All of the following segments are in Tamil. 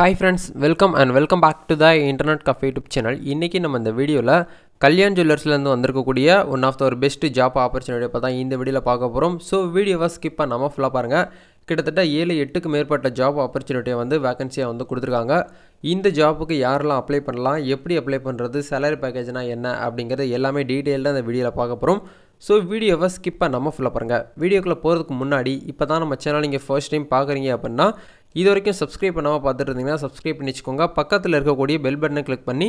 hi friends welcome and welcome back to the internet cafe YouTube channel இன்றைக்கி நம்ம இந்த வீடியோவில் கல்யாண் ஜுவல்லர்ஸ்லேருந்து வந்திருக்கக்கூடிய ஒன் ஆஃப் த ஒரு பெஸ்ட் ஜாப் ஆப்பர்ச்சுனிட்டியை பார்த்தா இந்த வீடியோவில் பார்க்க போகிறோம் ஸோ வீடியோவை ஸ்கிப் நம்ம ஃபுல்லாக பாருங்கள் கிட்டத்தட்ட ஏழு எட்டுக்கு மேற்பட்ட ஜாப் ஆப்பர்ச்சுனிட்டியை வந்து வேகன்சியாக வந்து கொடுத்துருக்காங்க இந்த ஜாப்புக்கு யாரெல்லாம் அப்ளை பண்ணலாம் எப்படி அப்ளை பண்ணுறது சேலரி பேக்கேஜ்னா என்ன அப்படிங்கிறது எல்லாமே டீட்டெயிலாக இந்த வீடியோவில் பார்க்க போகிறோம் ஸோ வீடியோவை ஸ்கிப்பாக நம்ம ஃபுல்லாக பாருங்கள் வீடியோக்குள்ளே போகிறதுக்கு முன்னாடி இப்போ தான் நம்ம சேனல் நீங்கள் ஃபர்ஸ்ட் டைம் பார்க்குறீங்க அப்படின்னா இது வரைக்கும் சப்ஸ்கிரைப் பண்ணாமல் பார்த்துட்டு இருந்தீங்கன்னா சப்ஸ்கிரைப் பண்ணி வச்சுக்கோங்க பக்கத்தில் இருக்கக்கூடிய பெல் பட்டனை கிளிக் பண்ணி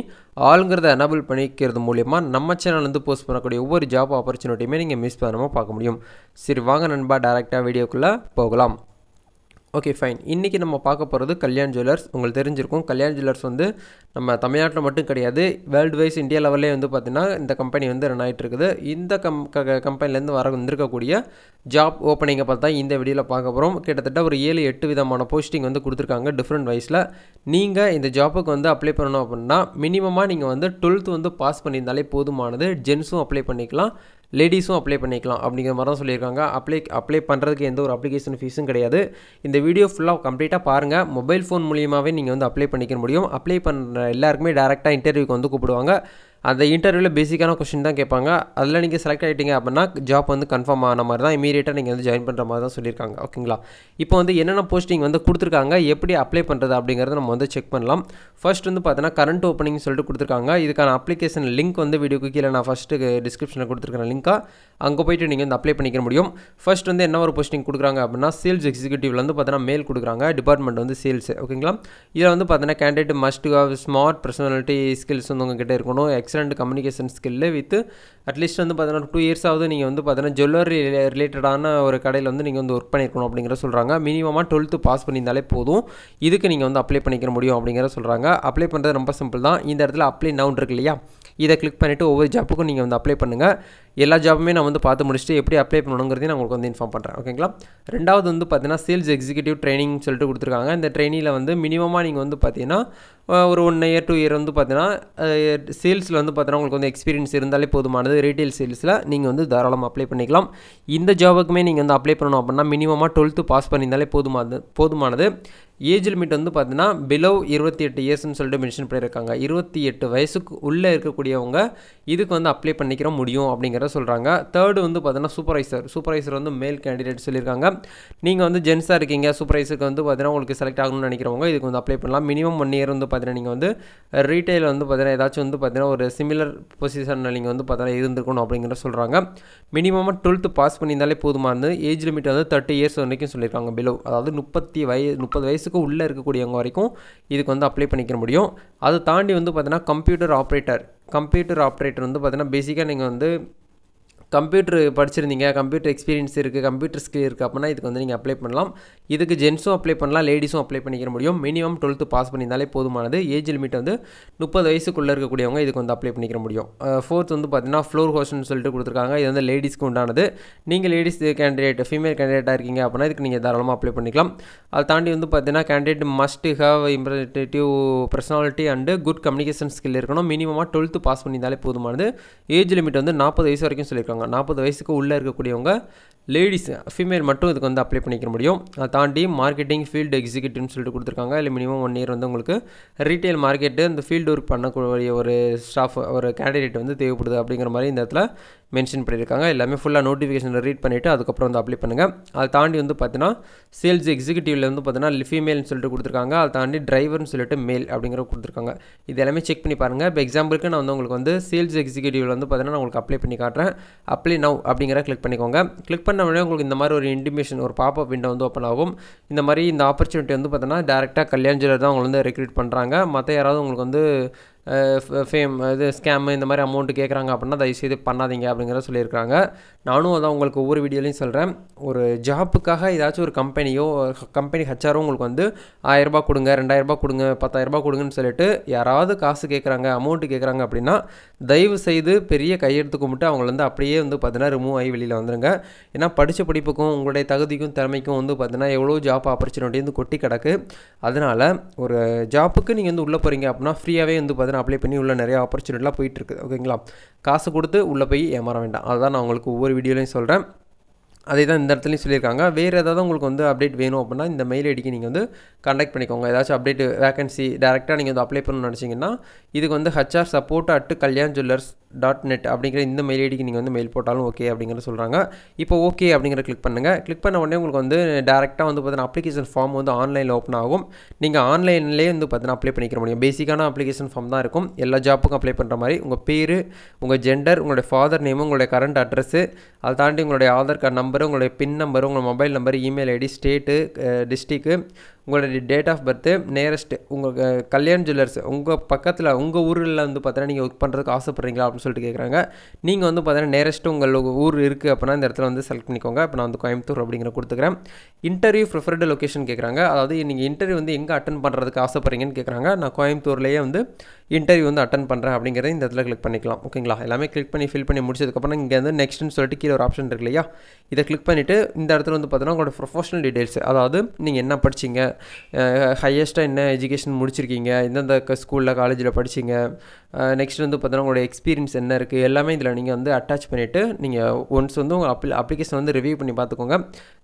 ஆளுங்கிறத அனபிள் பண்ணிக்கிறது மூலியமாக நம்ம சேனல்லேருந்து போஸ்ட் பண்ணக்கூடிய ஒவ்வொரு ஜாப் ஆப்பர்ச்சுனிட்டியுமே நீங்கள் மிஸ் பண்ணாமல் பார்க்க முடியும் சரி வாங்க நண்பா டேரெக்டாக வீடியோக்குள்ளே போகலாம் ஓகே ஃபைன் இன்றைக்கி நம்ம பார்க்க போகிறது கல்யாண் ஜுவல்லர்ஸ் உங்களுக்கு தெரிஞ்சிருக்கும் கல்யாண் ஜுவல்லர்ஸ் வந்து நம்ம தமிழ்நாட்டில் மட்டும் கிடையாது வேர்ல்டு வைஸ் இந்தியா லெவல்லே வந்து பார்த்திங்கன்னா இந்த கம்பெனி வந்து ரன் ஆகிட்டு இருக்குது இந்த கம் க கம்பெனிலேருந்து வர வந்திருக்கக்கூடிய ஜாப் ஓப்பனிங்கை பார்த்தா இந்த வீடியோவில் பார்க்க போகிறோம் கிட்டத்தட்ட ஒரு ஏழு எட்டு விதமான போஸ்டிங் வந்து கொடுத்துருக்காங்க டிஃப்ரெண்ட் வைஸில் நீங்கள் இந்த ஜாப்புக்கு வந்து அப்ளை பண்ணணும் அப்படின்னா மினிமமாக நீங்கள் வந்து டுவெல்த்து வந்து பாஸ் பண்ணியிருந்தாலே போதுமானது ஜென்ஸும் அப்ளை பண்ணிக்கலாம் லேடிஸும் அப்ளை பண்ணிக்கலாம் அப்படிங்கிற மாதிரி தான் சொல்லியிருக்காங்க அப்ளை அப்ளை பண்ணுறதுக்கு எந்த ஒரு அப்ளிகேஷன் ஃபீஸும் கிடையாது இந்த வீடியோ ஃபுல்லாக கம்ப்ளீட்டாக பாருங்கள் மொபைல் ஃபோன் மூலியமாகவே நீங்கள் வந்து அப்ளை பண்ணிக்க முடியும் அப்ளை பண்ணுற எல்லாருக்குமே டேரெக்டாக இன்டர்வியூக்கு வந்து கூப்பிடுவாங்க அந்த இன்டர்வியூவில் பேசிக்கான கொஷின் தான் கேட்பாங்க அதில் நீங்கள் செலக்ட் ஆகிட்டீங்க அப்படின்னா ஜாப் வந்து கன்ஃபார்ம் ஆன மாதிரி தான் இமீடியட்டாக நீங்கள் வந்து ஜாயின் பண்ணுற மாதிரி தான் சொல்லியிருக்காங்க ஓகேங்களா இப்போ வந்து என்னென்ன போஸ்டிங் வந்து கொடுத்துருக்காங்க எப்படி அப்ளை பண்ணுறது அப்படிங்கிறத நம்ம வந்து செக் பண்ணலாம் ஃபர்ஸ்ட் வந்து பார்த்தீங்கன்னா கரண்ட் ஓப்பனிங் சொல்லிட்டு கொடுத்துருக்காங்க இதுக்கான அப்ளிகேஷன் லிங்க் வந்து வீடியோக்கு கீழே நான் ஃபஸ்ட்டு டிஸ்கிரிப்ஷனில் கொடுத்துருக்கேன் லிங்க்காக அங்கே போயிட்டு நீங்கள் வந்து அப்ளை பண்ணிக்க முடியும் ஃபர்ஸ்ட் வந்து என்ன ஒரு போஸ்டிங் கொடுக்குறாங்க அப்படின்னா சேல்ஸ் எக்ஸிகூட்டிவ்ல வந்து பார்த்தீங்கன்னா மேல் கொடுக்குறாங்க டிபார்ட்மெண்ட் வந்து சேல்ஸ் ஓகேங்களா இதில் வந்து பார்த்தீங்கன்னா candidate must smart personality skills வந்து உங்ககிட்ட இருக்கணும் ex excellent communication skill with at least வந்து பார்த்தீங்கன்னா டூ இயர்ஸாவது நீங்கள் வந்து பார்த்தீங்கன்னா ஜுவல்லரி ரிலேட்டடான ஒரு கடையில் வந்து நீங்கள் வந்து ஒர்க் பண்ணியிருக்கணும் அப்படிங்கிற சொல்கிறாங்க மினிமமாக டுவெல்த்து பாஸ் பண்ணியிருந்தாலே போதும் இதுக்கு நீங்கள் வந்து அப்ளை பண்ணிக்க முடியும் அப்படிங்கிற சொல்கிறாங்க அப்ளை பண்ணுறது ரொம்ப சிம்பிள் தான் இந்த இடத்துல அப்ளை நவுன் இருக்கு இல்லையா இதை கிளிக் பண்ணிவிட்டு ஒவ்வொரு ஜாப்புக்கும் நீங்கள் வந்து அப்ளை பண்ணுங்கள் எல்லா ஜாபுமே நான் வந்து பார்த்து முடிச்சுட்டு எப்படி அப்ளை பண்ணணுங்கிறதையும் நான் உங்களுக்கு வந்து இன்ஃபார்ம் பண்ணுறேன் ஓகேங்களா ரெண்டாவது வந்து பார்த்தீங்கன்னா சேல்ஸ் எக்ஸிக்யூட்டிவ் ட்ரைனிங் சொல்லிட்டு கொடுத்துருக்காங்க இந்த ட்ரைனிங்கில் வந்து மினிமமாக நீங்கள் வந்து பார்த்தீங்கன்னா ஒரு ஒன் இயர் டூ இயர் வந்து பார்த்தீங்கன்னா சேல்ஸில் வந்து பார்த்தீங்கன்னா உங்களுக்கு வந்து எக்ஸ்பீரியன்ஸ் இருந்தாலே போதுமானது ரீட்டைல் சேல்ஸில் நீங்கள் வந்து தாராளமாக அப்ளை பண்ணிக்கலாம் இந்த ஜாபுக்குமே நீங்கள் வந்து அப்ளை பண்ணணும் அப்படின்னா மினிமமாக டுவெல்த்து பாஸ் பண்ணியிருந்தாலே போதுமானது போதுமானது ஏஜ் லிமிட் வந்து பார்த்தீங்கன்னா பிலோ இருபத்தி எட்டு இயர்ஸ்னு சொல்லிட்டு மென்ஷன் பண்ணியிருக்காங்க இருபத்தி எட்டு வயசுக்கு உள்ளே இருக்கக்கூடியவங்க இதுக்கு வந்து அப்ளை பண்ணிக்கிற முடியும் அப்படிங்கிற அப்படிங்கிற சொல்கிறாங்க தேர்டு வந்து பார்த்தீங்கன்னா சூப்பர்வைசர் சூப்பர்வைசர் வந்து மேல் கேண்டிடேட் சொல்லியிருக்காங்க நீங்கள் வந்து ஜென்ஸாக இருக்கீங்க சூப்பர்வைசருக்கு வந்து பார்த்தீங்கன்னா உங்களுக்கு செலக்ட் ஆகணும்னு நினைக்கிறவங்க இதுக்கு வந்து அப்ளை பண்ணலாம் மினிமம் ஒன் இயர் வந்து பார்த்தீங்கன்னா நீங்கள் வந்து ரீட்டைல் வந்து பார்த்தீங்கன்னா ஏதாச்சும் வந்து பார்த்தீங்கன்னா ஒரு சிமிலர் பொசிஷனில் நீங்கள் வந்து பார்த்தீங்கன்னா இருந்திருக்கணும் அப்படிங்கிற சொல்கிறாங்க மினிமமாக டுவெல்த்து பாஸ் பண்ணியிருந்தாலே போதுமா இருந்து ஏஜ் லிமிட் வந்து தேர்ட்டி இயர்ஸ் வரைக்கும் சொல்லியிருக்காங்க பிலோ அதாவது முப்பத்தி வய முப்பது வயசுக்கு உள்ளே இருக்கக்கூடியவங்க வரைக்கும் இதுக்கு வந்து அப்ளை பண்ணிக்க முடியும் அதை தாண்டி வந்து பார்த்தீங்கன்னா கம்ப்யூட்டர் ஆப்ரேட்டர் கம்ப்யூட்டர் ஆப்ரேட்டர் வந்து பார்த்தீங்கன்னா பேசிக்காக நீங்கள் வந்து கம்ப்யூட்டர் படிச்சிருந்தீங்க கம்ப்யூட்டர் எக்ஸ்பீரியன்ஸ் இருக்குது கம்ப்யூட்டர் ஸ்கில் இருக்குது அப்படின்னா இதுக்கு வந்து நீங்கள் அப்ளை பண்ணலாம் இதுக்கு ஜென்ஸும் அப்ளை பண்ணலாம் லேடிஸும் அப்ளை பண்ணிக்க முடியும் மினிமம் டுவெல்த்து பாஸ் பண்ணியிருந்தாலே போதுமானது ஏஜ் லிமிட் வந்து முப்பது வயசுக்குள்ளே இருக்கக்கூடியவங்க இதுக்கு வந்து அப்ளை பண்ணிக்க முடியும் ஃபோர்த் வந்து பார்த்தீங்கன்னா ஃப்ளோர் ஹோஸ்ட்னு சொல்லிட்டு கொடுத்துருக்காங்க இது வந்து லேடிஸ்க்கு உண்டானது நீங்கள் லேடிஸ் கேண்டிடேட் ஃபீமேல் கேண்டிடேட்டாக இருக்கீங்க அப்படின்னா இதுக்கு நீங்கள் தாராளமாக அப்ளை பண்ணிக்கலாம் அதை தாண்டி வந்து பார்த்தீங்கன்னா candidate must have impressive personality and good communication skill இருக்கணும் மினிமமாக டுவெல்த்து பாஸ் பண்ணியிருந்தாலே போதுமானது ஏஜ் லிமிட் வந்து நாற்பது வயசு வரைக்கும் சொல்லியிருக்காங்க பண்ணுவாங்க நாற்பது வயசுக்கு உள்ளே இருக்கக்கூடியவங்க லேடிஸ் ஃபீமேல் மட்டும் இதுக்கு வந்து அப்ளை பண்ணிக்க முடியும் அதை தாண்டி மார்க்கெட்டிங் ஃபீல்டு எக்ஸிக்யூட்டிவ்னு சொல்லிட்டு கொடுத்துருக்காங்க இல்லை மினிமம் ஒன் இயர் வந்து உங்களுக்கு ரீட்டைல் மார்க்கெட்டு இந்த ஃபீல்டு ஒர்க் பண்ணக்கூடிய ஒரு ஸ்டாஃப் ஒரு கேண்டிடேட் வந்து தேவைப்படுது அப்படிங்கிற மாதிரி இந்த இடத்துல மென்ஷன் பண்ணியிருக்காங்க எல்லாமே ஃபுல்லாக நோட்டிஃபிகேஷனை ரீட் பண்ணிவிட்டு அதுக்கப்புறம் வந்து அப்ளை பண்ணுங்கள் அதை தாண்டி வந்து பார்த்தீங்கன்னா சேல்ஸ் எக்ஸிக்யூட்டிவ்ல வந்து பார்த்தீங்கன்னா ஃபீமேல்னு சொல்லிட்டு கொடுத்துருக்காங்க அதை தாண்டி டிரைவர்னு சொல்லிட்டு மேல் அப்படிங்கிற கொடுத்துருக்காங்க இது எல்லாமே செக் பண்ணி பாருங்கள் இப்போ எக்ஸாம்பிளுக்கு நான் வந்து உங்களுக்கு வந்து சேல்ஸ் எக்ஸிக்யூட்டிவ்ல வந்து பார்த்தீங்கன்னா நான் உங்களுக்கு அப்ளை பண்ணி காட்டுறேன் அப்ளை நவ் அப்படிங்கிற கிளிக் பண்ணிக்கோங்க கிளிக் பண்ண உடனே உங்களுக்கு இந்த மாதிரி ஒரு இன்டிமேஷன் ஒரு பாப்பப் விண்டோ வந்து ஓப்பன் ஆகும் இந்த மாதிரி இந்த ஆப்பர்ச்சுனிட்டி வந்து பார்த்தீங்கன்னா டேரெக்டாக கல்யாண் ஜுவலர் தான் உங்களை வந்து ரெக்ரூட் பண்ணுறாங்க மற்ற யாராவது உங்களுக்கு வந்து ஃபேம் இது ஸ்கேமு இந்த மாதிரி அமௌண்ட்டு கேட்குறாங்க அப்படின்னா தயவுசெய்து பண்ணாதீங்க அப்படிங்கிறத சொல்லியிருக்காங்க நானும் அதான் உங்களுக்கு ஒவ்வொரு வீடியோலையும் சொல்கிறேன் ஒரு ஜாப்புக்காக ஏதாச்சும் ஒரு கம்பெனியோ கம்பெனி ஹச்சாரோ உங்களுக்கு வந்து ஆயிரரூபா கொடுங்க ரெண்டாயிரரூபா கொடுங்க பத்தாயிரரூபா கொடுங்கன்னு சொல்லிட்டு யாராவது காசு கேட்குறாங்க அமௌண்ட்டு கேட்குறாங்க அப்படின்னா தயவு செய்து பெரிய கையெழுத்து கும்பிட்டு அவங்கள வந்து அப்படியே வந்து பார்த்தீங்கன்னா ரிமூவ் ஆகி வெளியில் வந்துருங்க ஏன்னா படித்த படிப்புக்கும் உங்களுடைய தகுதிக்கும் திறமைக்கும் வந்து பார்த்தீங்கன்னா எவ்வளோ ஜாப் ஆப்பர்ச்சுனிட்டி வந்து கொட்டி கிடக்கு அதனால் ஒரு ஜாப்புக்கு நீங்கள் வந்து உள்ளே போகிறீங்க அப்படின்னா ஃப்ரீயாகவே வந்து பார்த்தீங்கன்னா நான் அப்ளை பண்ணி உள்ள நிறைய ஆப்பர்ச்சுனிட்டிலாம் போயிட்டுருக்கு ஓகேங்களா காசு கொடுத்து உள்ளே போய் ஏமாற வேண்டாம் அதுதான் நான் உங்களுக்கு ஒவ்வொரு வீடியோலையும் சொல்கிறேன் அதே தான் இந்த இடத்துலையும் சொல்லியிருக்காங்க வேறு ஏதாவது உங்களுக்கு வந்து அப்டேட் வேணும் அப்படின்னா இந்த மெயில் ஐடிக்கு நீங்கள் வந்து கண்டக்ட் பண்ணிக்கோங்க ஏதாச்சும் அப்டேட் வேகன்சி டேரெக்டாக நீங்கள் வந்து அப்ளை பண்ணணும்னு நினச்சிங்கன்னா இதுக்கு வந்து HR support at Kalyan Jewellers dot net அப்படிங்கிற இந்த மெயில் ஐடிக்கு நீங்கள் வந்து மெயில் போட்டாலும் ஓகே அப்படிங்கிற சொல்கிறாங்க இப்போ ஓகே அப்படிங்கிற கிளிக் பண்ணுங்கள் கிளிக் பண்ண உடனே உங்களுக்கு வந்து டேரெக்டாக வந்து பார்த்தீங்கன்னா அப்ளிகேஷன் ஃபார்ம் வந்து ஆன்லைனில் ஓப்பன் ஆகும் நீங்கள் ஆன்லைன்லேயே வந்து பார்த்தீங்கன்னா அப்ளை பண்ணிக்கிற முடியும் பேசிக்கான அப்ளிகேஷன் ஃபார்ம் தான் இருக்கும் எல்லா ஜாப்புக்கும் அப்ளை பண்ணுற மாதிரி உங்கள் பேர் உங்கள் ஜெண்டர் உங்களுடைய ஃபாதர் நேம் உங்களுடைய கரண்ட் அட்ரஸ்ஸு அதை தாண்டி உங்களுடைய ஆதார் கார்டு நம்பர் நம்பர் உங்களுடைய பின் நம்பர் உங்கள் mobile number email ID state district உங்களுடைய டேட் ஆஃப் பர்த்து நேரஸ்ட்டு உங்களுக்கு கல்யாண் ஜுவல்லர்ஸ் உங்கள் பக்கத்தில் உங்கள் ஊரில் வந்து பார்த்தீங்கன்னா நீங்கள் ஒர்க் பண்ணுறதுக்கு ஆசைப்பட்றீங்களா அப்படின்னு சொல்லிட்டு கேட்குறாங்க நீங்கள் வந்து பார்த்தீங்கன்னா நேரஸ்ட்டு உங்கள் ஊர் இருக்குது அப்படின்னா இந்த இடத்துல வந்து செலக்ட் பண்ணிக்கோங்க இப்போ நான் வந்து கோயம்புத்தூர் அப்படிங்கிற கொடுத்துக்கிறேன் இன்டர்வியூ ப்ரிஃபர்டு லொக்கேஷன் கேட்குறாங்க அதாவது நீங்கள் இன்டர்வியூ வந்து எங்கே அட்டன் பண்ணுறதுக்கு ஆசைப்பட்றீங்கன்னு கேட்குறாங்க நான் கோயம்புத்தூர்லேயே வந்து இன்டர்வியூ வந்து அட்டன் பண்ணுறேன் அப்படிங்கிறத இந்த இடத்துல கிளிக் பண்ணிக்கலாம் ஓகேங்களா எல்லாமே கிளிக் பண்ணி ஃபில் பண்ணி முடிச்சதுக்கப்புறம் இங்கே வந்து நெக்ஸ்ட்னு சொல்லிட்டு கீழே ஒரு ஆப்ஷன் இருக்கு இல்லையா இதை கிளிக் பண்ணிவிட்டு இந்த இடத்துல வந்து பார்த்தீங்கன்னா உங்களோட ப்ரொஃபஷனல் டீடெயில்ஸ் அதாவது நீங்கள் என்ன படிச்சிங்க ஹையஸ்ட்டாக என்ன எஜுகேஷன் முடிச்சிருக்கீங்க எந்தெந்த ஸ்கூலில் காலேஜில் படிச்சிங்க நெக்ஸ்ட் வந்து பார்த்தோன்னா உங்களோட எக்ஸ்பீரியன்ஸ் என்ன இருக்குது எல்லாமே இதில் நீங்கள் வந்து அட்டாச் பண்ணிவிட்டு நீங்கள் ஒன்ஸ் வந்து உங்கள் அப்ளி அப்ளிகேஷன் வந்து ரிவ்யூ பண்ணி பார்த்துக்கோங்க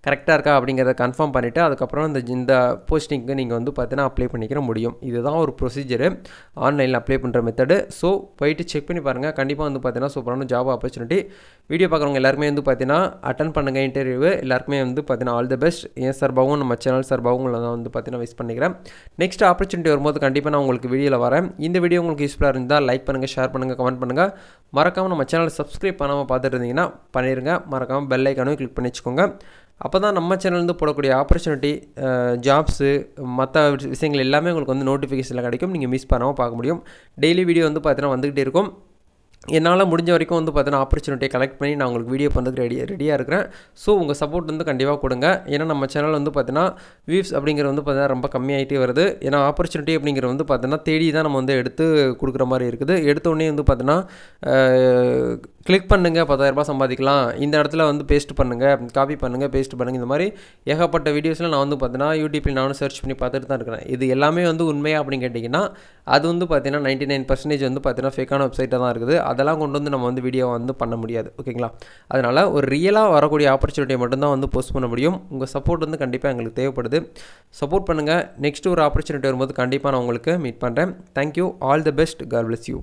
கரெக்டாக இருக்கா அப்படிங்கிறத கன்ஃபார்ம் பண்ணிவிட்டு அதுக்கப்புறம் அந்த இந்த போஸ்டிங்க்கு நீங்கள் வந்து பார்த்தீங்கன்னா அப்ளை பண்ணிக்கிற முடியும் இதுதான் ஒரு ப்ரொசீஜரு ஆன்லைனில் அப்ளை பண்ணுற மெத்தடு ஸோ போயிட்டு செக் பண்ணி பாருங்கள் கண்டிப்பாக வந்து பார்த்தீங்கன்னா சூப்பரான ஜாப் ஆப்பர்ச்சுனிட்டி வீடியோ பார்க்குறவங்க எல்லாருமே வந்து பார்த்தீங்கன்னா அட்டன் பண்ணுங்கள் இன்டர்வியூ எல்லாருக்குமே வந்து பார்த்தீங்கன்னா ஆல் தி பெஸ்ட் சார் சார்பாகவும் நம்ம சேனல் சார்பாகவும் தான் வந்து பார்த்தீங்கன்னா வேஸ்ட் பண்ணிக்கிறேன் நெக்ஸ்ட் ஆப்பர்ச்சுனிட்டி வரும்போது கண்டிப்பாக நான் உங்களுக்கு வீடியோவில் வரேன் இந்த வீடியோ உங்களுக்கு யூஸ்ஃபுல்லாக இருந்தால் லைக் பண்ணுங்கள் ஷேர் பண்ணுங்கள் கமெண்ட் பண்ணுங்கள் மறக்காமல் நம்ம சேனலை சப்ஸ்கிரைப் பண்ணாமல் பார்த்துட்டு இருந்தீங்கன்னா பண்ணிடுங்க மறக்காமல் பெல் ஐக்கானும் கிளிக் பண்ணி வச்சுக்கோங்க அப்போ தான் நம்ம சேனல்லேருந்து போடக்கூடிய ஆப்பர்ச்சுனிட்டி ஜாப்ஸு மற்ற விஷயங்கள் எல்லாமே உங்களுக்கு வந்து நோட்டிஃபிகேஷனில் கிடைக்கும் நீங்கள் மிஸ் பண்ணாமல் பார்க்க முடியும் டெய்லி வீடியோ வந்து பார்த்தீங்கன்னா வந்துக்கிட்டே இருக்கும் என்னால் முடிஞ்ச வரைக்கும் வந்து பார்த்தீங்கன்னா ஆப்பர்ச்சுனிட்டியை கலெக்ட் பண்ணி நான் உங்களுக்கு வீடியோ பண்ணுறதுக்கு ரெடி ரெடியாக இருக்கிறேன் ஸோ உங்கள் சப்போர்ட் வந்து கண்டிப்பாக கொடுங்க ஏன்னா நம்ம சேனல் வந்து பார்த்தீங்கன்னா வியூஸ் அப்படிங்கிறது வந்து பார்த்தீங்கன்னா ரொம்ப கம்மியாகிட்டே வருது ஏன்னா ஆப்பர்ச்சுனிட்டி அப்படிங்கிறது வந்து பார்த்தீங்கன்னா தேடி தான் நம்ம வந்து எடுத்து கொடுக்குற மாதிரி இருக்குது எடுத்தோடனே வந்து பார்த்தீங்கன்னா கிளிக் பண்ணுங்கள் பத்தாயிரரூபா சம்பாதிக்கலாம் இந்த இடத்துல வந்து பேஸ்ட் பண்ணுங்கள் காப்பி பண்ணுங்கள் பேஸ்ட் பண்ணுங்கள் இந்த மாதிரி ஏகப்பட்ட வீடியோஸில் நான் வந்து பார்த்தீங்கன்னா யூடியூப்பில் நானும் சர்ச் பண்ணி பார்த்துட்டு தான் இருக்கிறேன் இது எல்லாமே வந்து உண்மையாக அப்படின்னு கேட்டிங்கன்னா அது வந்து பார்த்தீங்கன்னா நைன்ட்டி நைன் பர்சன்டேஜ் வந்து பார்த்தீங்கன்னா ஃபேக்கான வெப்சைட்டாக தான் இருக்குது அதெல்லாம் கொண்டு வந்து நம்ம வந்து வீடியோ வந்து பண்ண முடியாது ஓகேங்களா அதனால் ஒரு ரியலாக வரக்கூடிய ஆப்பர்ச்சுனிட்டியை மட்டும்தான் வந்து போஸ்ட் பண்ண முடியும் உங்கள் சப்போர்ட் வந்து கண்டிப்பாக எங்களுக்கு தேவைப்படுது சப்போர்ட் பண்ணுங்கள் நெக்ஸ்ட் ஒரு ஆப்பர்ச்சுனிட்டி வரும்போது கண்டிப்பாக நான் உங்களுக்கு மீட் பண்ணுறேன் thank you all the best God bless you